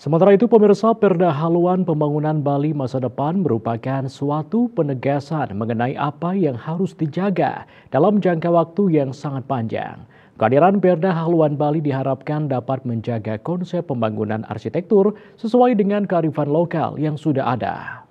Sementara itu, pemirsa Perda Haluan Pembangunan Bali Masa Depan merupakan suatu penegasan mengenai apa yang harus dijaga dalam jangka waktu yang sangat panjang. Kehadiran Perda Haluan Bali diharapkan dapat menjaga konsep pembangunan arsitektur sesuai dengan kearifan lokal yang sudah ada.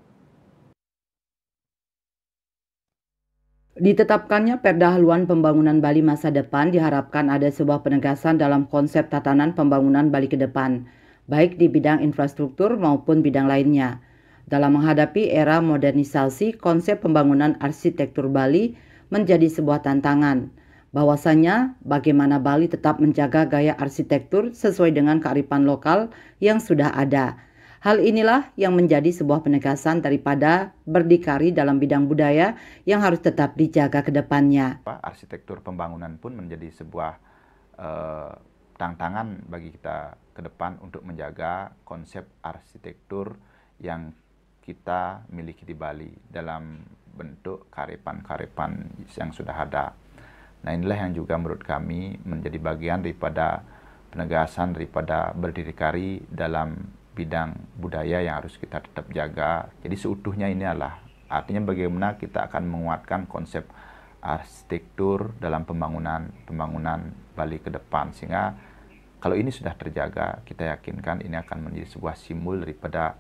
Ditetapkannya Perda Haluan Pembangunan Bali Masa Depan diharapkan ada sebuah penegasan dalam konsep tatanan pembangunan Bali ke depan baik di bidang infrastruktur maupun bidang lainnya. Dalam menghadapi era modernisasi, konsep pembangunan arsitektur Bali menjadi sebuah tantangan. Bahwasanya, bagaimana Bali tetap menjaga gaya arsitektur sesuai dengan kearifan lokal yang sudah ada. Hal inilah yang menjadi sebuah penegasan daripada berdikari dalam bidang budaya yang harus tetap dijaga ke depannya. Arsitektur pembangunan pun menjadi sebuah uh, tantangan bagi kita ke depan untuk menjaga konsep arsitektur yang kita miliki di Bali dalam bentuk karepan-karepan yang sudah ada. Nah inilah yang juga menurut kami menjadi bagian daripada penegasan daripada berdiri kari dalam bidang budaya yang harus kita tetap jaga. Jadi seutuhnya ini adalah artinya bagaimana kita akan menguatkan konsep arsitektur dalam pembangunan pembangunan Bali ke depan sehingga kalau ini sudah terjaga kita yakinkan ini akan menjadi sebuah simbol daripada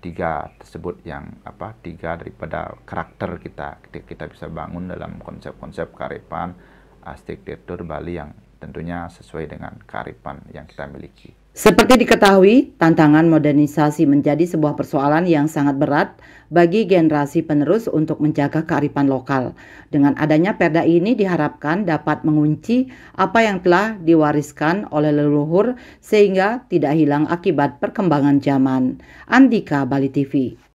tiga tersebut yang apa tiga daripada karakter kita kita bisa bangun dalam konsep-konsep karipan arsitektur Bali yang tentunya sesuai dengan karipan yang kita miliki. Seperti diketahui, tantangan modernisasi menjadi sebuah persoalan yang sangat berat bagi generasi penerus untuk menjaga kearifan lokal. Dengan adanya perda ini diharapkan dapat mengunci apa yang telah diwariskan oleh leluhur sehingga tidak hilang akibat perkembangan zaman. Andika Bali TV